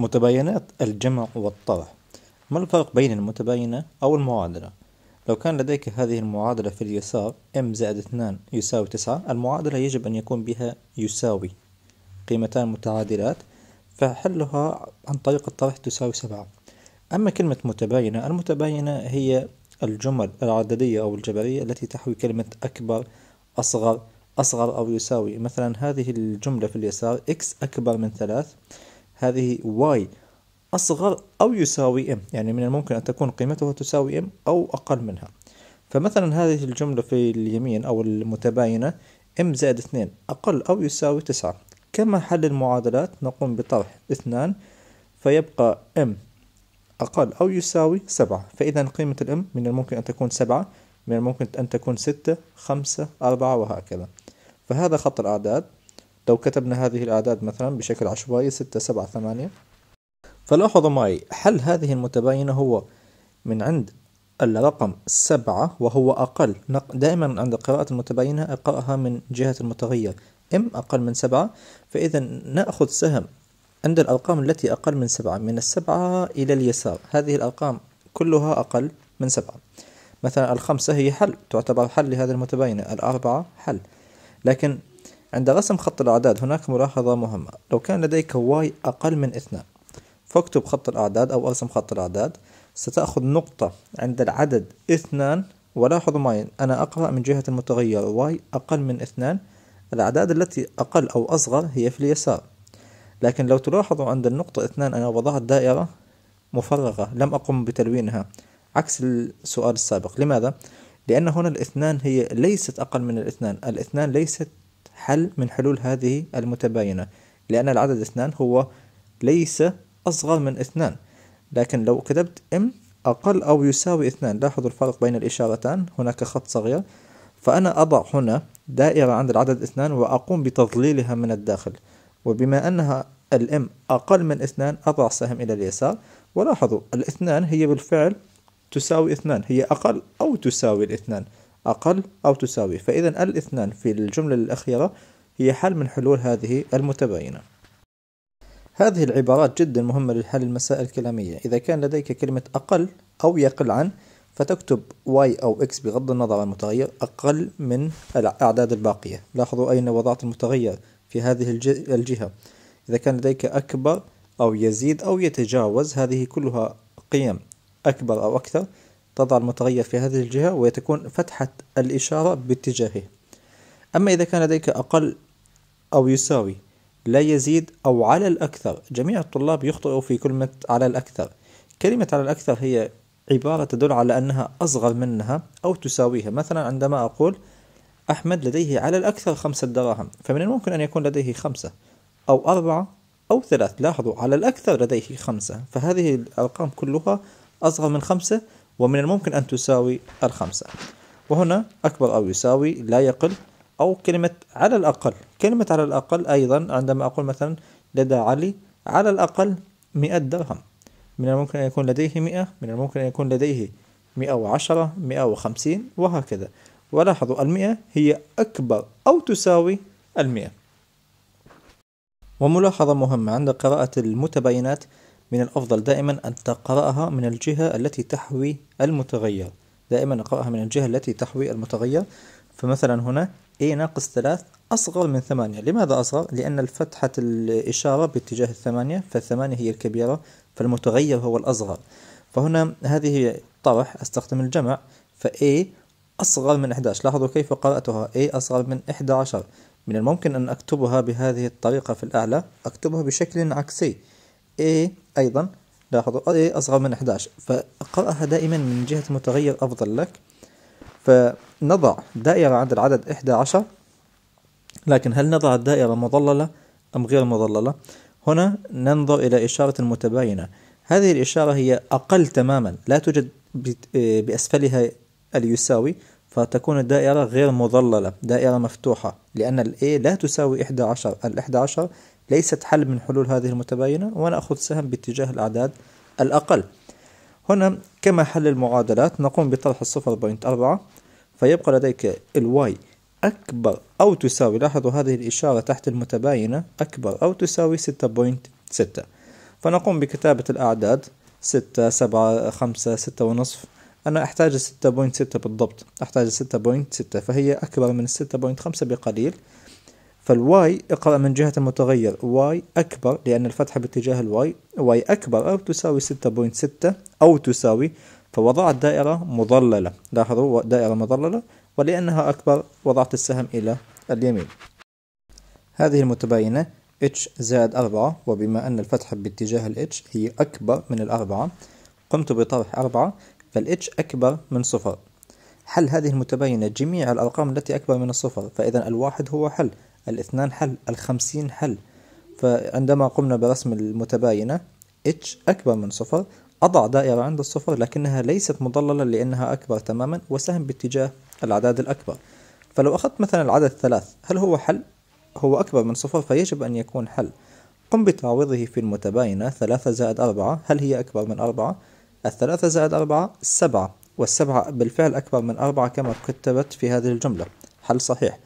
متباينات الجمع والطرح ما الفرق بين المتباينة أو المعادلة؟ لو كان لديك هذه المعادلة في اليسار m زائد 2 يساوي 9 المعادلة يجب أن يكون بها يساوي قيمتان متعادلات فحلها عن طريق الطرح تساوي 7 أما كلمة متباينة المتباينة هي الجمل العددية أو الجبرية التي تحوي كلمة أكبر أصغر أصغر أو يساوي مثلا هذه الجملة في اليسار x أكبر من 3 هذه y أصغر أو يساوي m يعني من الممكن أن تكون قيمتها تساوي m أو أقل منها فمثلا هذه الجملة في اليمين أو المتباينة m زائد 2 أقل أو يساوي 9 كما حل المعادلات نقوم بطرح 2 فيبقى m أقل أو يساوي 7 فإذا قيمة الام من الممكن أن تكون 7 من الممكن أن تكون 6 5 4 وهكذا فهذا خط الأعداد لو كتبنا هذه الأعداد مثلا بشكل عشوائي ستة سبعة ثمانية فلاحظوا معي حل هذه المتباينة هو من عند الرقم سبعة وهو أقل دائما عند قراءة المتباينة أقرأها من جهة المتغير إم أقل من سبعة فإذا نأخذ سهم عند الأرقام التي أقل من سبعة من السبعة إلى اليسار هذه الأرقام كلها أقل من سبعة مثلا الخمسة هي حل تعتبر حل لهذه المتباينة الأربعة حل لكن عند رسم خط الأعداد هناك ملاحظة مهمة لو كان لديك واي أقل من اثنان فاكتب خط الأعداد أو أرسم خط الأعداد ستأخذ نقطة عند العدد اثنان ولاحظوا معي أنا أقرأ من جهة المتغير واي أقل من اثنان الأعداد التي أقل أو أصغر هي في اليسار لكن لو تلاحظوا عند النقطة اثنان أنا وضعت دائرة مفرغة لم أقم بتلوينها عكس السؤال السابق لماذا؟ لأن هنا الاثنان هي ليست أقل من الاثنان الاثنان ليست حل من حلول هذه المتباينة لأن العدد اثنان هو ليس أصغر من اثنان لكن لو كتبت m أقل أو يساوي اثنان لاحظوا الفرق بين الإشارتان هناك خط صغير فأنا أضع هنا دائرة عند العدد اثنان وأقوم بتظليلها من الداخل وبما أنها الام أقل من اثنان أضع سهم إلى اليسار ولاحظوا الاثنان هي بالفعل تساوي اثنان هي أقل أو تساوي الاثنان أقل أو تساوي فإذا الاثنان في الجملة الأخيرة هي حل من حلول هذه المتباينة هذه العبارات جدا مهمة لحل المسائل الكلامية إذا كان لديك كلمة أقل أو يقل عن فتكتب y أو x بغض النظر عن المتغير أقل من الأعداد الباقية لاحظوا أين وضعت المتغير في هذه الجهة إذا كان لديك أكبر أو يزيد أو يتجاوز هذه كلها قيم أكبر أو أكثر تضع المتغير في هذه الجهة وتكون فتحة الإشارة باتجاهه أما إذا كان لديك أقل أو يساوي لا يزيد أو على الأكثر جميع الطلاب يخطئوا في كلمة على الأكثر كلمة على الأكثر هي عبارة تدل على أنها أصغر منها أو تساويها مثلا عندما أقول أحمد لديه على الأكثر خمسة دراهم فمن الممكن أن يكون لديه خمسة أو أربعة أو ثلاث لاحظوا على الأكثر لديه خمسة فهذه الأرقام كلها أصغر من خمسة ومن الممكن أن تساوي الخمسة وهنا أكبر أو يساوي لا يقل أو كلمة على الأقل كلمة على الأقل أيضا عندما أقول مثلا لدى علي على الأقل مئة درهم من الممكن أن يكون لديه مئة من الممكن أن يكون لديه مئة وعشرة مئة وخمسين وهكذا ولاحظوا المئة هي أكبر أو تساوي المئة وملاحظة مهمة عند قراءة المتباينات من الأفضل دائما أن تقرأها من الجهة التي تحوي المتغير دائما اقرأها من الجهة التي تحوي المتغير فمثلا هنا A ناقص ثلاث أصغر من ثمانية لماذا أصغر؟ لأن فتحة الإشارة باتجاه الثمانية فالثمانية هي الكبيرة فالمتغير هو الأصغر فهنا هذه طرح أستخدم الجمع فA أصغر من 11 لاحظوا كيف قرأتها A أصغر من 11 من الممكن أن أكتبها بهذه الطريقة في الأعلى أكتبها بشكل عكسي A أيضا لاحظوا آه، إيه، أصغر من 11 فقرأها دائما من جهة المتغير أفضل لك فنضع دائرة عند العدد 11 لكن هل نضع الدائرة مضللة أم غير مضللة هنا ننظر إلى إشارة متباينة هذه الإشارة هي أقل تماما لا توجد آه، بأسفلها اليساوي فتكون الدائرة غير مضللة دائرة مفتوحة لأن الـ A لا تساوي 11 ال 11 ليست حل من حلول هذه المتباينة ونأخذ سهم باتجاه الأعداد الأقل هنا كما حل المعادلات نقوم بطرح الصفر بوينت أربعة فيبقى لديك الواي أكبر أو تساوي لاحظوا هذه الإشارة تحت المتباينة أكبر أو تساوي ستة بوينت ستة فنقوم بكتابة الأعداد ستة سبعة خمسة ستة ونصف أنا أحتاج ستة بوينت ستة بالضبط أحتاج ستة بوينت ستة فهي أكبر من ستة بوينت خمسة بقليل فالواي اقرأ من جهة المتغير واي أكبر لأن الفتحة باتجاه الواي واي أكبر أو تساوي 6.6 أو تساوي فوضعت دائرة مضللة لاحظوا دائرة مضللة ولأنها أكبر وضعت السهم إلى اليمين هذه المتباينة h زائد 4 وبما أن الفتحة باتجاه ال h هي أكبر من الأربعة قمت بطرح أربعة فال h أكبر من صفر حل هذه المتباينة جميع الأرقام التي أكبر من الصفر فإذا الواحد هو حل الاثنان حل الخمسين حل فعندما قمنا برسم المتباينة h أكبر من صفر أضع دائرة عند الصفر لكنها ليست مضللة لأنها أكبر تماما وسهم باتجاه الأعداد الأكبر فلو أخذت مثلا العدد ثلاث هل هو حل؟ هو أكبر من صفر فيجب أن يكون حل قم بتعويضه في المتباينة ثلاثة زائد أربعة هل هي أكبر من أربعة؟ الثلاثة زائد أربعة سبعة والسبعة بالفعل أكبر من أربعة كما كتبت في هذه الجملة حل صحيح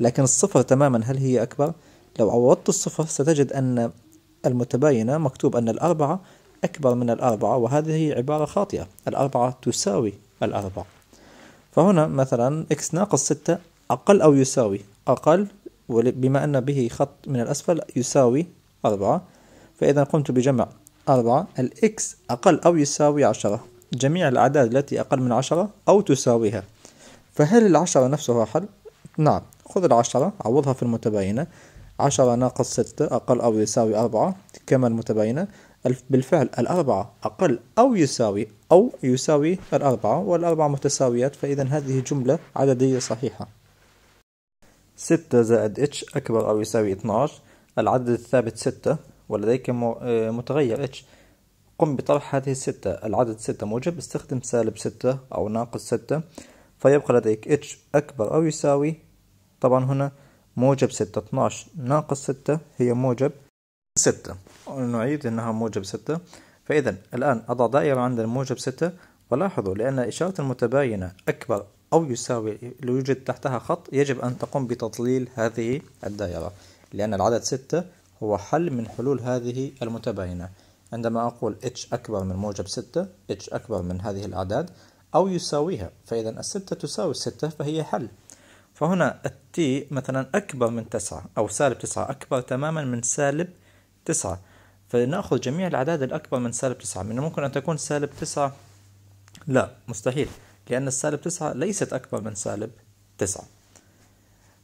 لكن الصفر تماما هل هي أكبر؟ لو عوضت الصفر ستجد أن المتباينة مكتوب أن الأربعة أكبر من الأربعة وهذه عبارة خاطئة الأربعة تساوي الأربعة فهنا مثلا x ناقص ستة أقل أو يساوي أقل بما أن به خط من الأسفل يساوي أربعة فإذا قمت بجمع أربعة الإكس أقل أو يساوي عشرة جميع الأعداد التي أقل من عشرة أو تساويها فهل العشرة نفسها حل؟ نعم خذ العشرة عوضها في المتباينة عشرة ناقص ستة أقل أو يساوي أربعة كما المتباينة بالفعل الأربعة أقل أو يساوي أو يساوي الأربعة والأربعة متساويات فإذا هذه جملة عددية صحيحة ستة زائد اتش أكبر أو يساوي 12 العدد الثابت ستة ولديك آه، متغير اتش قم بطرح هذه الستة العدد ستة موجب استخدم سالب ستة أو ناقص ستة فيبقى لديك اتش أكبر أو يساوي طبعا هنا موجب ستة 12 ناقص ستة هي موجب ستة نعيد انها موجب ستة فاذا الان اضع دائرة عند الموجب ستة ولاحظوا لان الاشارة المتباينة اكبر او يساوي لو يوجد تحتها خط يجب ان تقوم بتضليل هذه الدائرة لان العدد ستة هو حل من حلول هذه المتباينة عندما أقول h أكبر من موجب 6 h أكبر من هذه الأعداد أو يساويها فإذا الستة تساوي الستة فهي حل فهنا التي مثلا أكبر من تسعة أو سالب تسعة أكبر تماما من سالب تسعة فنأخذ جميع الأعداد الأكبر من سالب تسعة من الممكن أن تكون سالب تسعة لا مستحيل لأن السالب تسعة ليست أكبر من سالب تسعة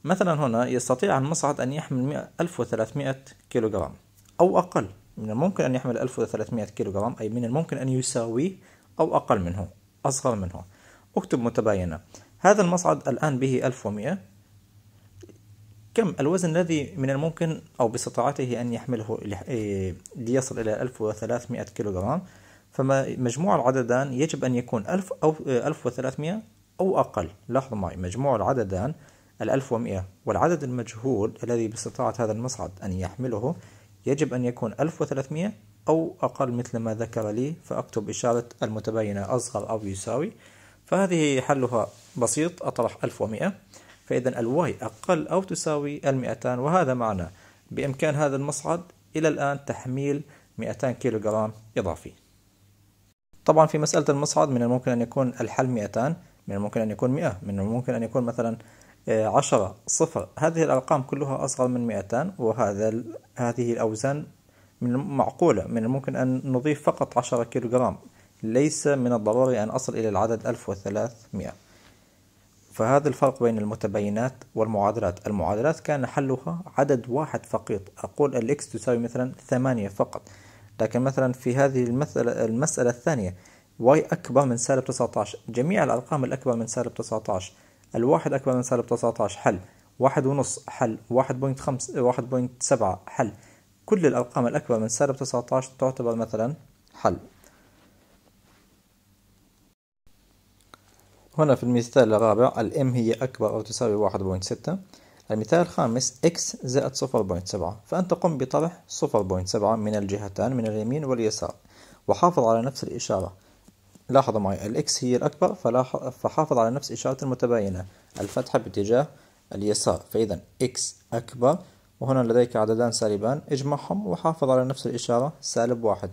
مثلا هنا يستطيع المصعد أن يحمل 1300 كيلوغرام أو أقل من الممكن أن يحمل 1300 كيلوغرام أي من الممكن أن يساويه أو أقل منه أصغر منه اكتب متباينة هذا المصعد الآن به 1100 كم الوزن الذي من الممكن أو باستطاعته أن يحمله إيه، ليصل إلى 1300 كيلوغرام فما مجموع العددان يجب أن يكون 1000 أو 1300 إيه، أو أقل لاحظوا معي مجموع العددان الألف ومئة والعدد المجهول الذي باستطاعة هذا المصعد أن يحمله يجب أن يكون ألف أو أقل مثل ما ذكر لي فأكتب إشارة المتباينة أصغر أو يساوي فهذه حلها بسيط أطرح 1100 فإذا الواي أقل أو تساوي 200 وهذا معنى بإمكان هذا المصعد إلى الآن تحميل 200 كيلوغرام إضافي طبعا في مسألة المصعد من الممكن أن يكون الحل 200 من الممكن أن يكون 100 من الممكن أن يكون مثلا 10 آه، صفر هذه الأرقام كلها أصغر من 200 وهذا هذه الأوزان من معقولة من الممكن أن نضيف فقط 10 كيلوغرام ليس من الضروري أن أصل إلى العدد 1300 فهذا الفرق بين المتبينات والمعادلات المعادلات كان حلها عدد واحد فقط أقول الإكس تساوي مثلا ثمانية فقط لكن مثلا في هذه المسألة, المسألة الثانية واي أكبر من سالب 19 جميع الأرقام الأكبر من سالب 19 الواحد أكبر من سالب 19 حل واحد ونص حل واحد بوينت خمس واحد بوينت سبعة حل كل الأرقام الأكبر من سالب 19 تعتبر مثلا حل هنا في المثال الرابع الام هي أكبر أو تساوي واحد بوينت ستة المثال الخامس x زائد صفر بوينت سبعة فأنت قم بطرح صفر بوينت سبعة من الجهتان من اليمين واليسار وحافظ على نفس الإشارة لاحظوا معي الإكس هي الأكبر فحافظ على نفس إشارة المتباينة الفتحة باتجاه اليسار فإذا x أكبر وهنا لديك عددان سالبان اجمعهم وحافظ على نفس الإشارة سالب واحد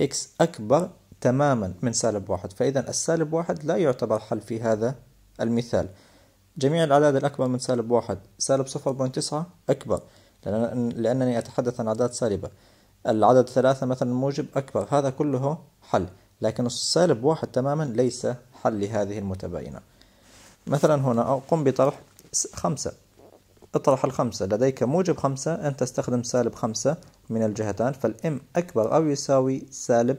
x أكبر تماما من سالب واحد فإذا السالب واحد لا يعتبر حل في هذا المثال جميع الأعداد الأكبر من سالب واحد سالب صفر تسعة أكبر لأن لأنني أتحدث عن أعداد سالبة العدد ثلاثة مثلا موجب أكبر هذا كله حل لكن السالب واحد تماما ليس حل لهذه المتباينة مثلا هنا قم بطرح خمسة اطرح الخمسة لديك موجب خمسة أنت تستخدم سالب خمسة من الجهتان فالإم أكبر أو يساوي سالب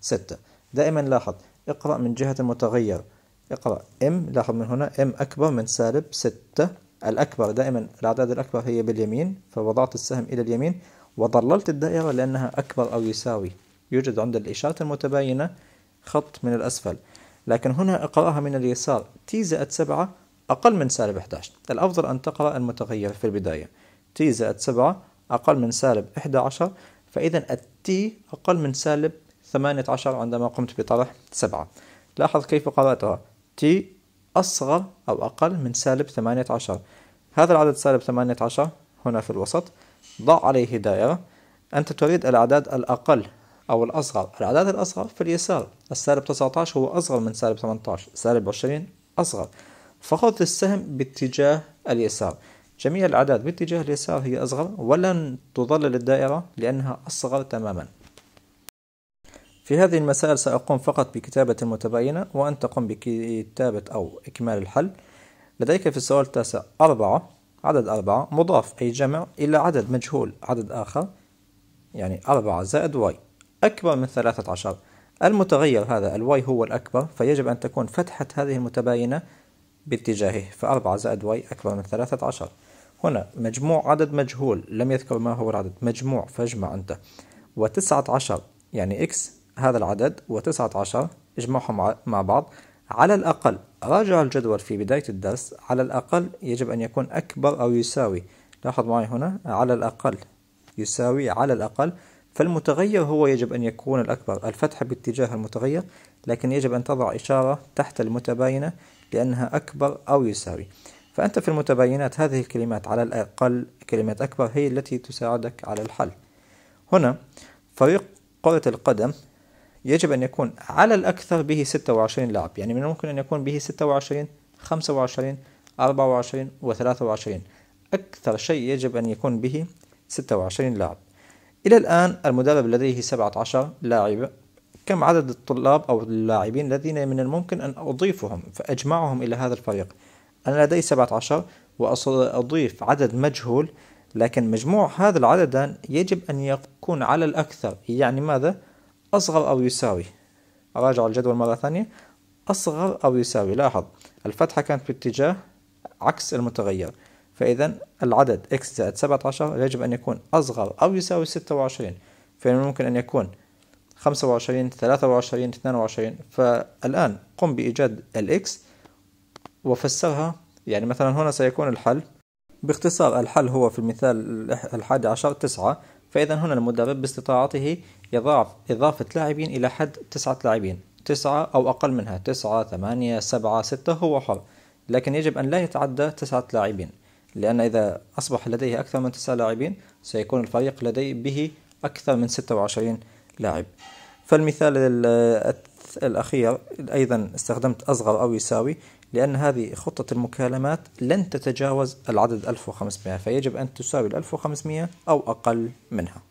ستة دائما لاحظ اقرأ من جهة المتغير اقرأ ام لاحظ من هنا ام أكبر من سالب ستة الأكبر دائما الأعداد الأكبر هي باليمين فوضعت السهم إلى اليمين وضللت الدائرة لأنها أكبر أو يساوي يوجد عند الإشارة المتباينة خط من الأسفل لكن هنا اقرأها من اليسار تي زائد سبعة أقل من سالب 11 الأفضل أن تقرأ المتغير في البداية تي زائد سبعة أقل من سالب 11 فإذا التي أقل من سالب ثمانية عشر عندما قمت بطرح سبعة لاحظ كيف قرأتها تي أصغر أو أقل من سالب ثمانية عشر هذا العدد سالب ثمانية عشر هنا في الوسط ضع عليه دائرة أنت تريد الأعداد الأقل أو الأصغر الأعداد الأصغر في اليسار السالب 19 هو أصغر من سالب 18 سالب 20 أصغر فخذ السهم باتجاه اليسار جميع الأعداد باتجاه اليسار هي أصغر ولن تظلل الدائرة لأنها أصغر تماما في هذه المسائل سأقوم فقط بكتابة المتباينة وأن تقوم بكتابة أو إكمال الحل لديك في السؤال التاسع أربعة عدد أربعة مضاف أي جمع إلى عدد مجهول عدد آخر يعني أربعة زائد واي أكبر من ثلاثة عشر المتغير هذا الواي هو الأكبر فيجب أن تكون فتحة هذه المتباينة باتجاهه فأربعة زائد واي أكبر من ثلاثة عشر هنا مجموع عدد مجهول لم يذكر ما هو العدد مجموع فاجمع أنت وتسعة عشر يعني إكس هذا العدد و19 اجمعهم مع بعض على الأقل راجع الجدول في بداية الدرس على الأقل يجب أن يكون أكبر أو يساوي لاحظ معي هنا على الأقل يساوي على الأقل فالمتغير هو يجب أن يكون الأكبر الفتحة باتجاه المتغير لكن يجب أن تضع إشارة تحت المتباينة لأنها أكبر أو يساوي فأنت في المتباينات هذه الكلمات على الأقل كلمات أكبر هي التي تساعدك على الحل هنا فريق كرة القدم يجب أن يكون على الأكثر به 26 لاعب يعني من الممكن أن يكون به 26 25 24 و 23 أكثر شيء يجب أن يكون به 26 لاعب إلى الآن المدرب لديه 17 لاعب كم عدد الطلاب أو اللاعبين الذين من الممكن أن أضيفهم فأجمعهم إلى هذا الفريق أنا لدي 17 وأضيف عدد مجهول لكن مجموع هذا العددان يجب أن يكون على الأكثر يعني ماذا؟ أصغر أو يساوي أراجع الجدول مرة ثانية أصغر أو يساوي لاحظ الفتحة كانت باتجاه عكس المتغير فإذا العدد x زائد 17 يجب أن يكون أصغر أو يساوي 26 فإن ممكن أن يكون 25 23 22 فالآن قم بإيجاد الإكس وفسرها يعني مثلا هنا سيكون الحل باختصار الحل هو في المثال الحادي عشر تسعة فإذا هنا المدرب باستطاعته يضاعف إضافة لاعبين إلى حد تسعة لاعبين تسعة أو أقل منها تسعة ثمانية سبعة ستة هو حر لكن يجب أن لا يتعدى تسعة لاعبين لأن إذا أصبح لديه أكثر من تسعة لاعبين سيكون الفريق لديه به أكثر من ستة وعشرين لاعب فالمثال الأخير أيضا استخدمت أصغر أو يساوي لأن هذه خطة المكالمات لن تتجاوز العدد 1500 فيجب أن تساوي 1500 أو أقل منها